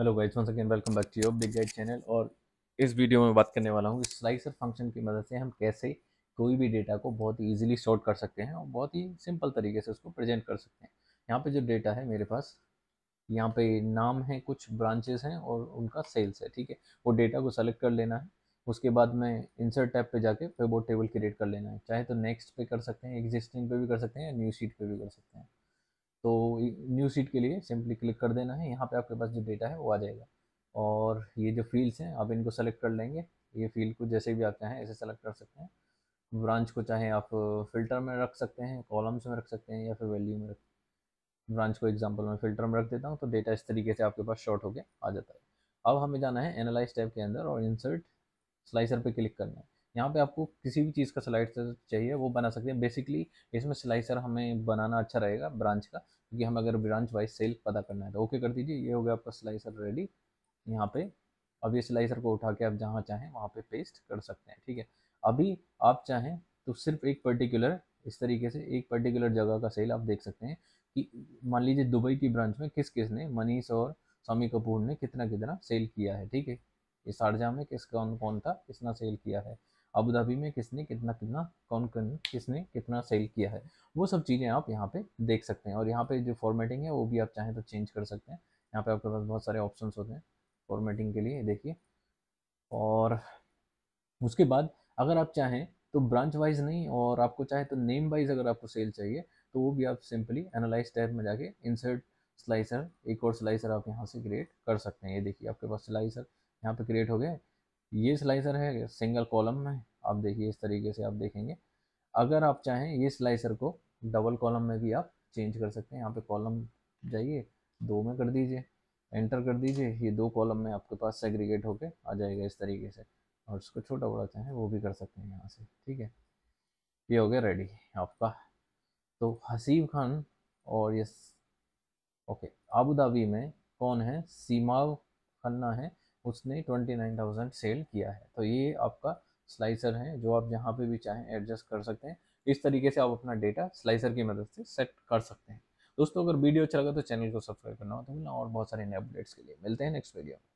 hello guys once again welcome back to your big guide channel और इस video में बात करने वाला हूँ कि स्लाइसर फंक्शन की मदद से हम कैसे कोई भी डेटा को बहुत ही ईजिली सॉर्ट कर सकते हैं और बहुत ही सिंपल तरीके से उसको प्रेजेंट कर सकते हैं यहाँ पे जो डेटा है मेरे पास यहाँ पे नाम है कुछ ब्रांचेस हैं और उनका सेल्स है ठीक है वो डेटा को सेलेक्ट कर लेना है उसके बाद में इंसर्ट टैब पर जाके फिर वो टेबल क्रिएट कर लेना है चाहे तो नेक्स्ट पे कर सकते हैं एग्जिस्टिंग पे भी कर सकते हैं या न्यू शीट पर भी कर सकते हैं तो न्यू सीट के लिए सिंपली क्लिक कर देना है यहाँ पे आपके पास जो डेटा है वो आ जाएगा और ये जो फील्ड्स हैं आप इनको सेलेक्ट कर लेंगे ये फील्ड को जैसे भी आप चाहें ऐसे सेलेक्ट कर सकते हैं ब्रांच को चाहे आप फिल्टर में रख सकते हैं कॉलम्स में रख सकते हैं या फिर वैल्यू में रख ब्रांच को एग्जाम्पल में फिल्टर में रख देता हूँ तो डेटा इस तरीके से आपके पास शॉर्ट होकर आ जाता है अब हमें जाना है एनालाइज टैब के अंदर और इंसर्ट स्लाइसर पर क्लिक करना है यहाँ पे आपको किसी भी चीज़ का स्लाइसर चाहिए वो बना सकते हैं बेसिकली इसमें स्लाइसर हमें बनाना अच्छा रहेगा ब्रांच का क्योंकि हमें अगर ब्रांच वाइज सेल पता करना है तो ओके कर दीजिए ये हो गया आपका स्लाइसर रेडी यहाँ पे अब ये स्लाइसर को उठा के आप जहाँ चाहें वहाँ पे पेस्ट कर सकते हैं ठीक है अभी आप चाहें तो सिर्फ एक पर्टिकुलर इस तरीके से एक पर्टिकुलर जगह का सेल आप देख सकते हैं कि मान लीजिए दुबई की ब्रांच में किस किस ने मनीष और स्वामी कपूर ने कितना कितना सेल किया है ठीक है ये शारजहा में किस कौन कौन था कितना सेल किया है अबू में किसने कितना कितना कौन कौन किसने कितना सेल किया है वो सब चीज़ें आप यहाँ पे देख सकते हैं और यहाँ पे जो फॉर्मेटिंग है वो भी आप चाहें तो चेंज कर सकते हैं यहाँ पे आपके पास बहुत सारे ऑप्शन होते हैं फॉर्मेटिंग के लिए देखिए और उसके बाद अगर आप चाहें तो ब्रांच वाइज नहीं और आपको चाहे तो नेम वाइज अगर आपको सेल चाहिए तो वो भी आप सिंपली एनालाइज टैब में जाके इंसर्ट स्लाइसर एक और स्लाइसर आप यहाँ से क्रिएट कर सकते हैं ये देखिए आपके पास स्लाइसर यहाँ पे क्रिएट हो गए ये स्लाइसर है सिंगल कॉलम में आप देखिए इस तरीके से आप देखेंगे अगर आप चाहें ये स्लाइसर को डबल कॉलम में भी आप चेंज कर सकते हैं यहाँ पे कॉलम जाइए दो में कर दीजिए एंटर कर दीजिए ये दो कॉलम में आपके पास सेग्रीगेट होके आ जाएगा इस तरीके से और इसको छोटा बड़ा चाहें वो भी कर सकते हैं यहाँ से ठीक है ये हो गया रेडी आपका तो हसीब खान और यस ओके आबू धाबी में कौन है सीमा खन्ना है उसने 29,000 सेल किया है तो ये आपका स्लाइसर है जो आप जहाँ पे भी चाहें एडजस्ट कर सकते हैं इस तरीके से आप अपना डेटा स्लाइसर की मदद से सेट कर सकते हैं दोस्तों अगर वीडियो अच्छा लगा तो चैनल को सब्सक्राइब करना हो तो मिलना और बहुत सारे नए अपडेट्स के लिए मिलते हैं नेक्स्ट वीडियो में